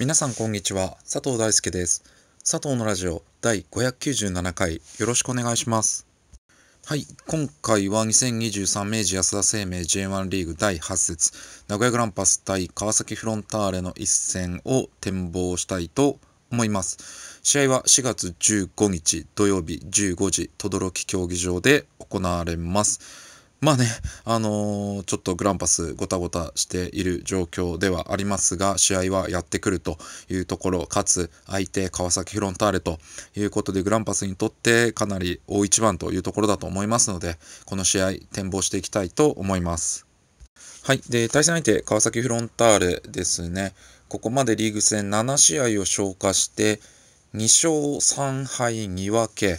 皆さんこんにちは佐藤大輔です佐藤のラジオ第597回よろしくお願いしますはい今回は2023明治安田生命 J1 リーグ第8節名古屋グランパス対川崎フロンターレの一戦を展望したいと思います試合は4月15日土曜日15時等々力競技場で行われますまあね、あのー、ちょっとグランパスごたごたしている状況ではありますが、試合はやってくるというところ、かつ相手、川崎フロンターレということで、グランパスにとってかなり大一番というところだと思いますので、この試合、展望していきたいと思います。はい。で、対戦相手、川崎フロンターレですね。ここまでリーグ戦7試合を消化して、2勝3敗2分け。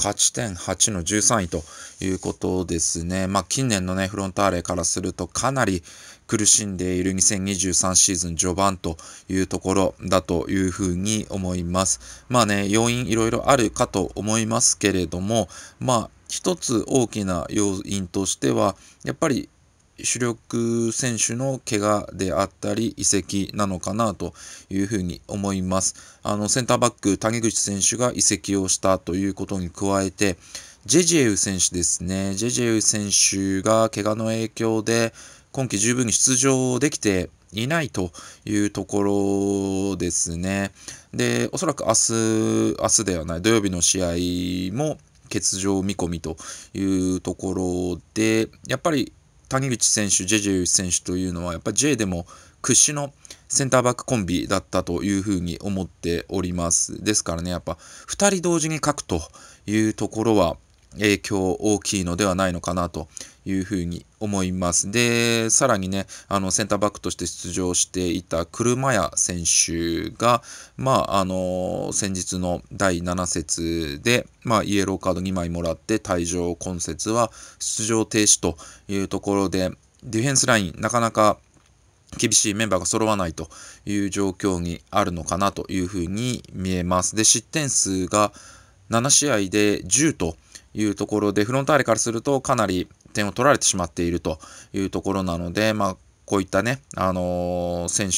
勝ち点8の13位ということですね。まあ、近年のね、フロンターレからするとかなり苦しんでいる2023シーズン序盤というところだというふうに思います。まあね、要因いろいろあるかと思いますけれども、まあ、一つ大きな要因としては、やっぱり主力選手の怪我であったり移籍なのかなというふうに思います。あのセンターバック、谷口選手が移籍をしたということに加えて、ジェジェウ選手ですね、ジェジェウ選手が怪我の影響で今季十分に出場できていないというところですね。で、おそらく明日、明日ではない、土曜日の試合も欠場見込みというところで、やっぱり谷口選手、ジェジェウ選手というのは、やっぱ J でも屈指のセンターバックコンビだったというふうに思っております。ですからね、やっぱ2人同時に書くというところは、影響大きいのではないのかなというふうに思います。で、さらにね、あのセンターバックとして出場していた車屋選手が、まあ、あの、先日の第7節で、まあ、イエローカード2枚もらって退場、今節は出場停止というところで、ディフェンスライン、なかなか厳しいメンバーが揃わないという状況にあるのかなというふうに見えます。で、失点数が7試合で10と、いうところで、フロンターレからするとかなり点を取られてしまっているというところなので、まあ、こういったね、あのー、選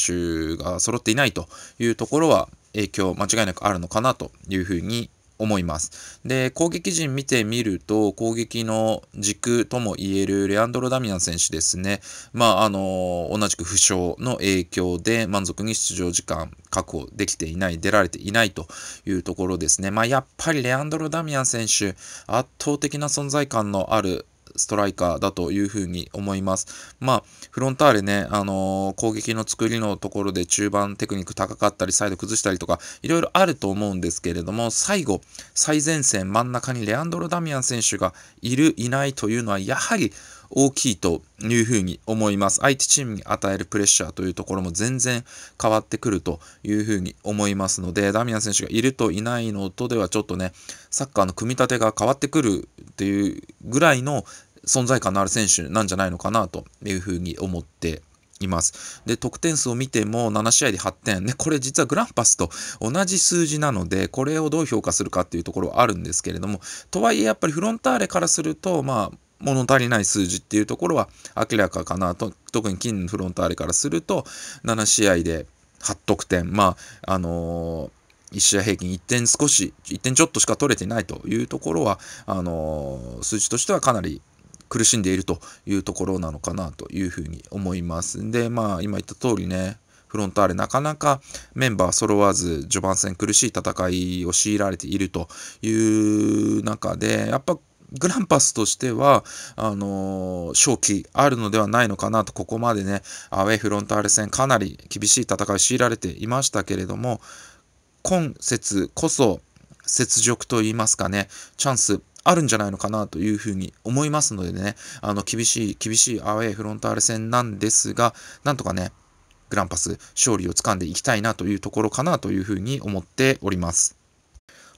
手が揃っていないというところは影響間違いなくあるのかなというふうに思います。で、攻撃陣見てみると、攻撃の軸ともいえるレアンドロ・ダミアン選手ですね。まあ、あの、同じく負傷の影響で満足に出場時間確保できていない、出られていないというところですね。まあ、やっぱりレアンドロ・ダミアン選手、圧倒的な存在感のあるストライカーだというふうに思います。まあ、フロンターレね、あのー、攻撃の作りのところで中盤テクニック高かったり、サイド崩したりとか、いろいろあると思うんですけれども、最後、最前線真ん中にレアンドロ・ダミアン選手がいる、いないというのは、やはり、大きいというふうに思います。相手チームに与えるプレッシャーというところも全然変わってくるというふうに思いますので、ダミアン選手がいるといないのとではちょっとね、サッカーの組み立てが変わってくるっていうぐらいの存在感のある選手なんじゃないのかなというふうに思っています。で、得点数を見ても7試合で8点。ね、これ実はグランパスと同じ数字なので、これをどう評価するかっていうところはあるんですけれども、とはいえやっぱりフロンターレからすると、まあ、物足りない数字っていうところは明らかかなと、特に金フロンターレからすると、7試合で8得点、まあ、あのー1試合平均1点少し、1点ちょっとしか取れてないというところは、あのー、数値としてはかなり苦しんでいるというところなのかなというふうに思います。で、まあ、今言った通りね、フロンターレなかなかメンバー揃わず序盤戦苦しい戦いを強いられているという中で、やっぱグランパスとしては、あのー、勝機あるのではないのかなと、ここまでね、アウェイフロンターレ戦、かなり厳しい戦いを強いられていましたけれども、今節こそ、雪辱といいますかね、チャンスあるんじゃないのかなというふうに思いますのでね、あの、厳しい、厳しいアウェイフロンターレ戦なんですが、なんとかね、グランパス勝利をつかんでいきたいなというところかなというふうに思っております。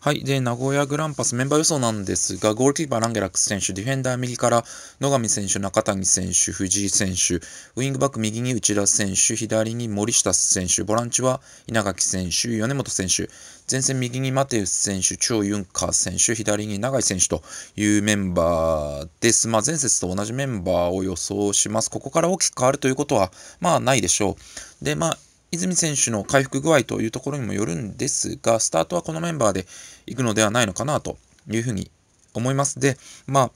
はい。で、名古屋グランパスメンバー予想なんですが、ゴールキーパーランゲラックス選手、ディフェンダー右から野上選手、中谷選手、藤井選手、ウイングバック右に内田選手、左に森下選手、ボランチは稲垣選手、米本選手、前線右にマテウス選手、張ユンカー選手、左に永井選手というメンバーです。まあ、前節と同じメンバーを予想します。ここから大きく変わるということは、まあ、ないでしょう。で、まあ、泉選手の回復具合というところにもよるんですが、スタートはこのメンバーで行くのではないのかなというふうに思います。で、まあ、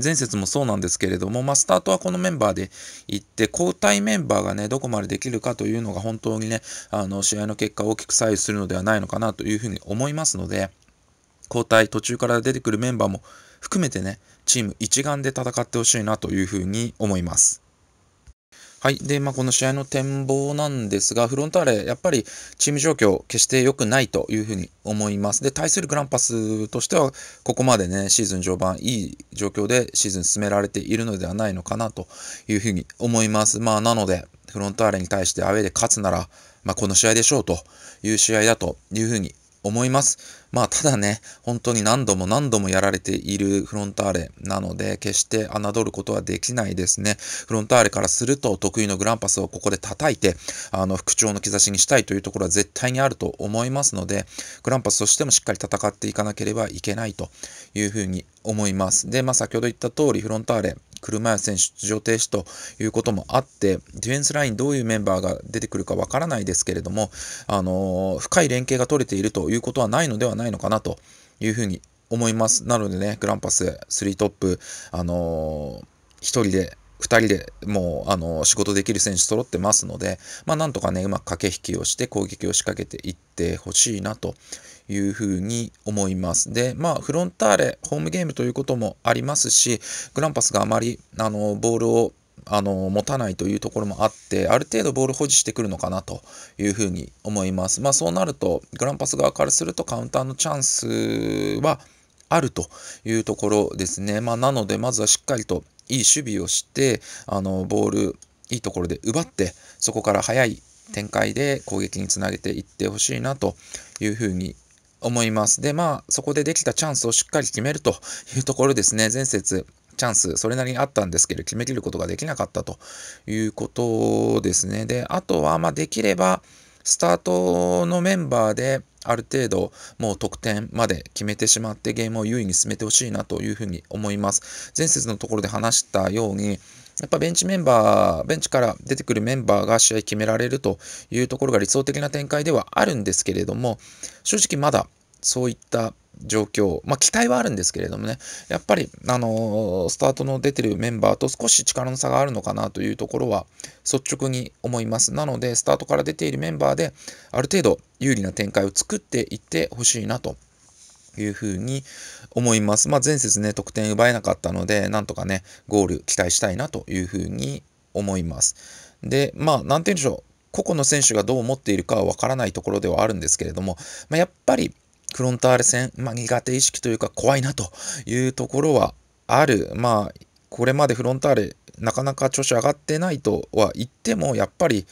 前節もそうなんですけれども、まあ、スタートはこのメンバーで行って、交代メンバーがね、どこまでできるかというのが本当にね、あの、試合の結果を大きく左右するのではないのかなというふうに思いますので、交代、途中から出てくるメンバーも含めてね、チーム一丸で戦ってほしいなというふうに思います。はい。で、まあ、この試合の展望なんですが、フロンターレ、やっぱりチーム状況、決して良くないというふうに思います。で、対するグランパスとしては、ここまでね、シーズン序盤、いい状況でシーズン進められているのではないのかなというふうに思います。まあ、なので、フロンターレに対してアウェーで勝つなら、まあ、この試合でしょうという試合だというふうに思います。まあ、ただね、本当に何度も何度もやられているフロンターレなので、決して侮ることはできないですね。フロンターレからすると、得意のグランパスをここで叩いて、あの、復調の兆しにしたいというところは絶対にあると思いますので、グランパスとしてもしっかり戦っていかなければいけないというふうに思います。で、まあ、先ほど言った通り、フロンターレ、車屋選手出場停止ということもあって、ディフェンスラインどういうメンバーが出てくるかわからないですけれども、あのー、深い連携が取れているということはないのではないのかなというふうに思います。なのでね、グランパス3トップ、あのー、1人で2人でもうあの仕事できる選手揃ってますので、まあ、なんとかね、うまく駆け引きをして攻撃を仕掛けていってほしいなというふうに思います。で、まあ、フロンターレ、ホームゲームということもありますし、グランパスがあまりあのボールをあの持たないというところもあってある程度ボール保持してくるのかなというふうに思います。まあ、そうなるとグランパス側からするとカウンターのチャンスはあるというところですね。まあ、なのでまずはしっかりといい守備をしてあのボールいいところで奪ってそこから速い展開で攻撃につなげていってほしいなというふうに思います。で、まあ、そこでできたチャンスをしっかり決めるというところですね。前節、チャンス、それなりにあったんですけど、決めきることができなかったということですね。で、あとは、まあ、できれば、スタートのメンバーで、ある程度もう得点まで決めてしまってゲームを優位に進めてほしいなというふうに思います。前節のところで話したようにやっぱベンチメンバー、ベンチから出てくるメンバーが試合決められるというところが理想的な展開ではあるんですけれども、正直まだそういった状況、まあ、期待はあるんですけれどもね、やっぱり、あのー、スタートの出てるメンバーと少し力の差があるのかなというところは率直に思います。なので、スタートから出ているメンバーで、ある程度有利な展開を作っていってほしいなというふうに思います。まあ、前節ね、得点奪えなかったので、なんとかね、ゴール期待したいなというふうに思います。で、まあ、なんて言うんでしょう。個々の選手がどう思っているかは分からないところではあるんですけれども、まあ、やっぱりフロンターレ戦、まあ、苦手意識というか怖いなというところはある。まあ、これまでフロンターレ、なかなか調子上がってないとは言っても、やっぱり、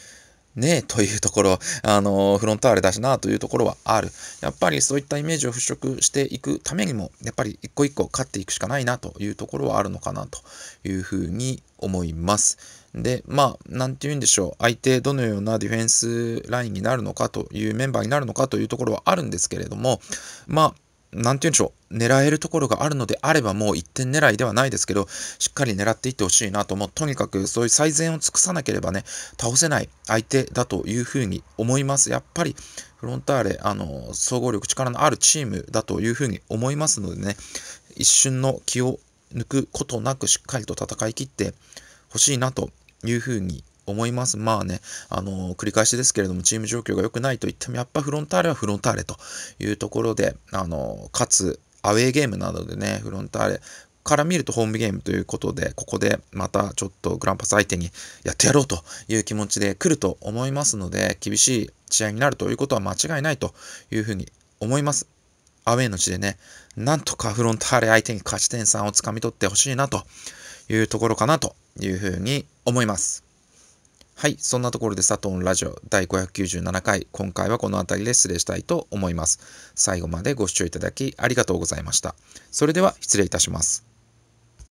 ねえというところ、あのフロンターレだしなというところはある。やっぱりそういったイメージを払拭していくためにも、やっぱり一個一個勝っていくしかないなというところはあるのかなというふうに思います。で、まあ、なんて言うんでしょう、相手どのようなディフェンスラインになるのかというメンバーになるのかというところはあるんですけれども、まあ、なんて言うんでしょう、狙えるところがあるのであればもう1点狙いではないですけど、しっかり狙っていってほしいなと、思うとにかくそういう最善を尽くさなければね、倒せない相手だというふうに思います。やっぱりフロンターレ、あの、総合力、力のあるチームだというふうに思いますのでね、一瞬の気を抜くことなくしっかりと戦い切ってほしいなというふうに思います。まあね、あのー、繰り返しですけれども、チーム状況が良くないといっても、やっぱフロンターレはフロンターレというところで、あのー、かつ、アウェーゲームなどでね、フロンターレから見るとホームゲームということで、ここでまたちょっとグランパス相手にやってやろうという気持ちで来ると思いますので、厳しい試合になるということは間違いないというふうに思います。アウェーの地でね、なんとかフロンターレ相手に勝ち点3をつかみ取ってほしいなというところかなというふうに思います。はい、そんなところで佐藤のラジオ第597回、今回はこの辺りで失礼したいと思います。最後までご視聴いただきありがとうございました。それでは失礼いたします。